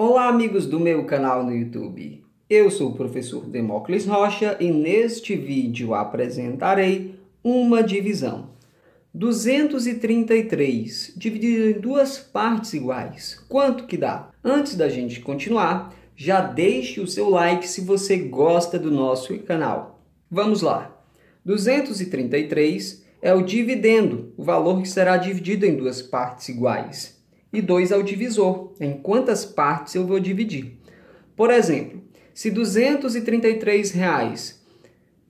Olá, amigos do meu canal no YouTube. Eu sou o professor Demócles Rocha e neste vídeo apresentarei uma divisão. 233 dividido em duas partes iguais. Quanto que dá? Antes da gente continuar, já deixe o seu like se você gosta do nosso canal. Vamos lá. 233 é o dividendo, o valor que será dividido em duas partes iguais e 2 ao divisor, em quantas partes eu vou dividir. Por exemplo, se R$ reais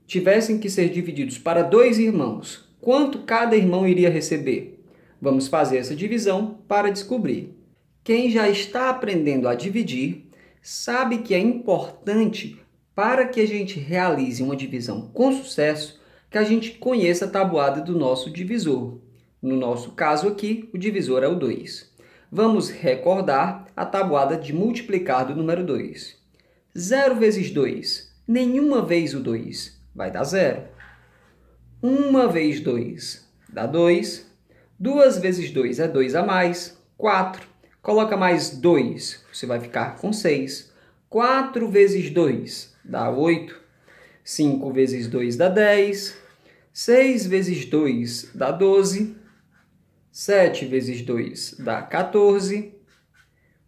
tivessem que ser divididos para dois irmãos, quanto cada irmão iria receber? Vamos fazer essa divisão para descobrir. Quem já está aprendendo a dividir sabe que é importante para que a gente realize uma divisão com sucesso que a gente conheça a tabuada do nosso divisor. No nosso caso aqui, o divisor é o 2 vamos recordar a tabuada de multiplicar do número 2. 0 vezes 2, nenhuma vez o 2, vai dar 0. 1 vez 2, dá 2. 2 vezes 2 é 2 a mais, 4. Coloca mais 2, você vai ficar com 6. 4 vezes 2 dá 8. 5 vezes 2 dá 10. 6 vezes 2 dá 12. 7 vezes 2 dá 14,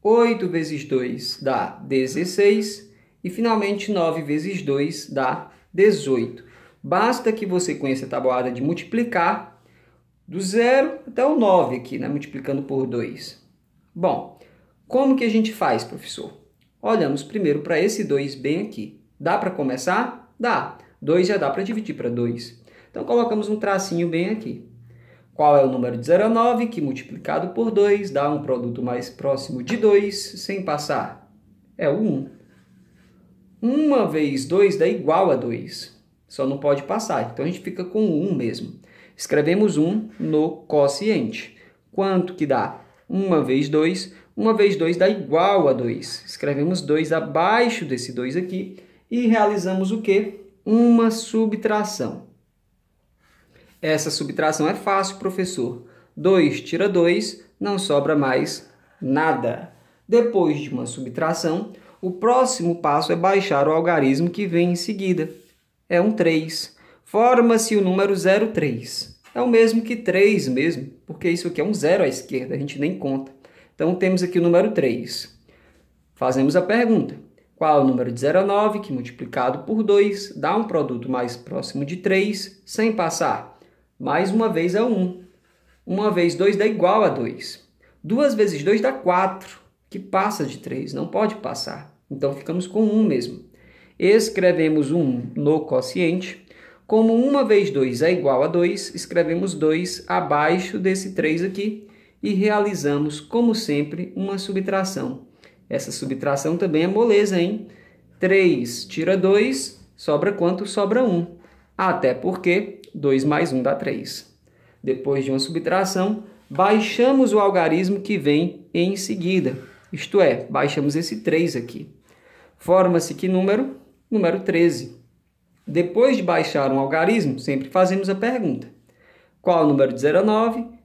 8 vezes 2 dá 16 e, finalmente, 9 vezes 2 dá 18. Basta que você conheça a tabuada de multiplicar do 0 até o 9 aqui, né? multiplicando por 2. Bom, como que a gente faz, professor? Olhamos primeiro para esse 2 bem aqui. Dá para começar? Dá. 2 já dá para dividir para 2. Então, colocamos um tracinho bem aqui. Qual é o número de 0 a 9 que multiplicado por 2 dá um produto mais próximo de 2 sem passar? É o 1. 1 vezes 2 dá igual a 2. Só não pode passar. Então a gente fica com 1 mesmo. Escrevemos 1 no quociente. Quanto que dá? 1 vezes 2. 1 vezes 2 dá igual a 2. Escrevemos 2 abaixo desse 2 aqui e realizamos o quê? Uma subtração. Essa subtração é fácil, professor. 2 tira 2, não sobra mais nada. Depois de uma subtração, o próximo passo é baixar o algarismo que vem em seguida. É um 3. Forma-se o número 03. É o mesmo que 3 mesmo, porque isso aqui é um zero à esquerda, a gente nem conta. Então temos aqui o número 3. Fazemos a pergunta. Qual é o número de 0 a 9 que multiplicado por 2 dá um produto mais próximo de 3 sem passar? Mais uma vez é 1. Um. Uma vez 2 dá igual a 2. Duas vezes 2 dá 4, que passa de 3, não pode passar. Então ficamos com 1 mesmo. Escrevemos 1 no quociente. Como 1 vez 2 é igual a 2, escrevemos 2 abaixo desse 3 aqui e realizamos, como sempre, uma subtração. Essa subtração também é moleza, hein? 3 tira 2, sobra quanto? Sobra 1. Até porque 2 mais 1 dá 3. Depois de uma subtração, baixamos o algarismo que vem em seguida, isto é, baixamos esse 3 aqui. Forma-se que número? Número 13. Depois de baixar um algarismo, sempre fazemos a pergunta. Qual o número de 0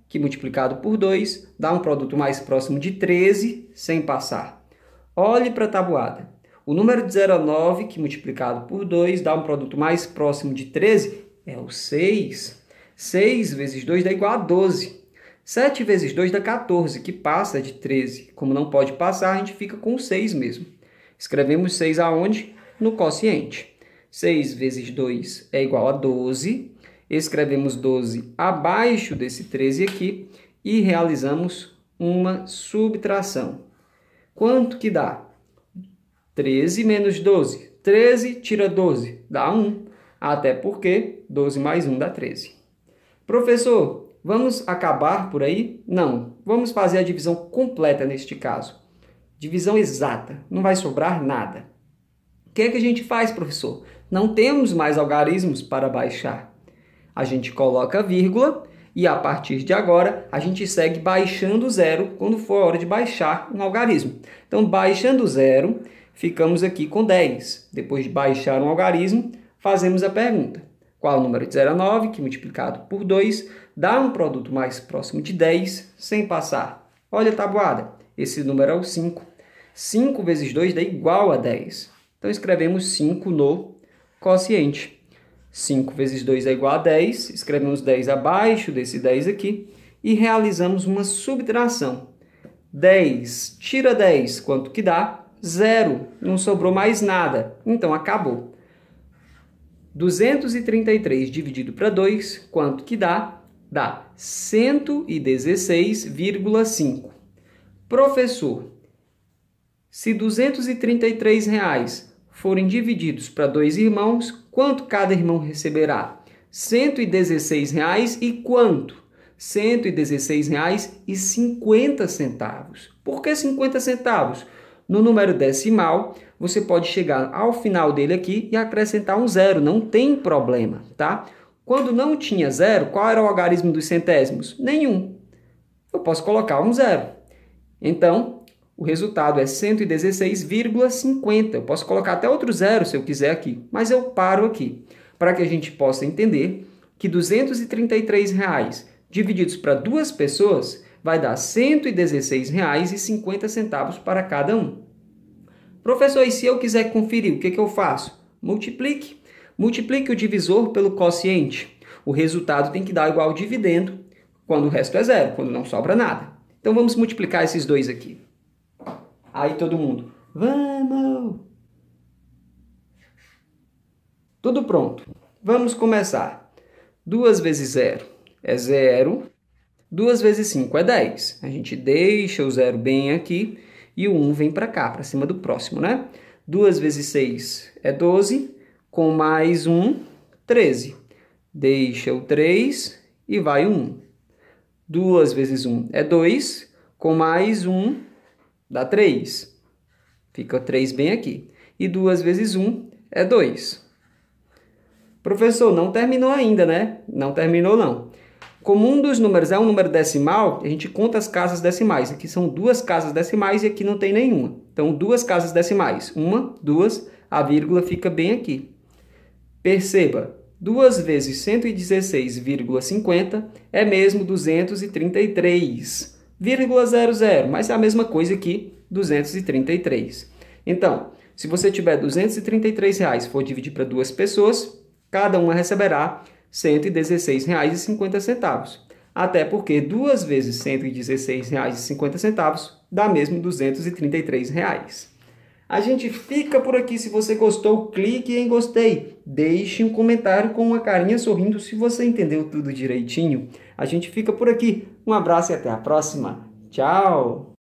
que multiplicado por 2 dá um produto mais próximo de 13, sem passar? Olhe para a tabuada. O número de 0 que multiplicado por 2 dá um produto mais próximo de 13, é o 6. 6 vezes 2 dá igual a 12. 7 vezes 2 dá 14, que passa de 13. Como não pode passar, a gente fica com 6 mesmo. Escrevemos 6 aonde? No quociente. 6 vezes 2 é igual a 12. Escrevemos 12 abaixo desse 13 aqui e realizamos uma subtração. Quanto que dá? 13 menos 12. 13 tira 12, dá 1. Até porque 12 mais 1 dá 13. Professor, vamos acabar por aí? Não, vamos fazer a divisão completa neste caso. Divisão exata, não vai sobrar nada. O que é que a gente faz, professor? Não temos mais algarismos para baixar. A gente coloca vírgula e a partir de agora a gente segue baixando zero quando for a hora de baixar um algarismo. Então, baixando zero, ficamos aqui com 10. Depois de baixar um algarismo, fazemos a pergunta: qual o número de 0 a 9 que multiplicado por 2 dá um produto mais próximo de 10 sem passar? Olha a tabuada, esse número é o 5. 5 vezes 2 dá igual a 10. Então escrevemos 5 no quociente. 5 vezes 2 é igual a 10, escrevemos 10 abaixo desse 10 aqui e realizamos uma subtração. 10 tira 10, quanto que dá? 0, não sobrou mais nada, então acabou. 233 dividido para 2, quanto que dá? Dá 116,5. Professor, se 233 reais forem divididos para dois irmãos, quanto cada irmão receberá? 116 reais e quanto? 116 reais e 50 centavos. Por que 50 centavos? no número decimal, você pode chegar ao final dele aqui e acrescentar um zero, não tem problema, tá? Quando não tinha zero, qual era o algarismo dos centésimos? Nenhum. Eu posso colocar um zero. Então, o resultado é 116,50. Eu posso colocar até outro zero se eu quiser aqui, mas eu paro aqui, para que a gente possa entender que R$ 233 reais divididos para duas pessoas vai dar R$ 116,50 para cada um. Professor, e se eu quiser conferir, o que, que eu faço? Multiplique. Multiplique o divisor pelo quociente. O resultado tem que dar igual ao dividendo, quando o resto é zero, quando não sobra nada. Então vamos multiplicar esses dois aqui. Aí todo mundo, vamos! Tudo pronto. Vamos começar. 2 vezes 0 é 0. 2 vezes 5 é 10. A gente deixa o zero bem aqui e o 1 vem para cá, para cima do próximo, né? 2 vezes 6 é 12, com mais 1, 13. Deixa o 3 e vai o 1. 2 vezes 1 é 2, com mais 1 dá 3. Fica 3 bem aqui. E 2 vezes 1 é 2. Professor, não terminou ainda, né? Não terminou, não. Como um dos números é um número decimal, a gente conta as casas decimais. Aqui são duas casas decimais e aqui não tem nenhuma. Então, duas casas decimais. Uma, duas, a vírgula fica bem aqui. Perceba, 2 vezes 116,50 é mesmo 233,00, mas é a mesma coisa que 233. Então, se você tiver 233 reais for dividir para duas pessoas, cada uma receberá R$ 116,50. Até porque duas vezes R$ 116,50 dá mesmo R$ 233. Reais. A gente fica por aqui. Se você gostou, clique em gostei. Deixe um comentário com uma carinha sorrindo se você entendeu tudo direitinho. A gente fica por aqui. Um abraço e até a próxima. Tchau!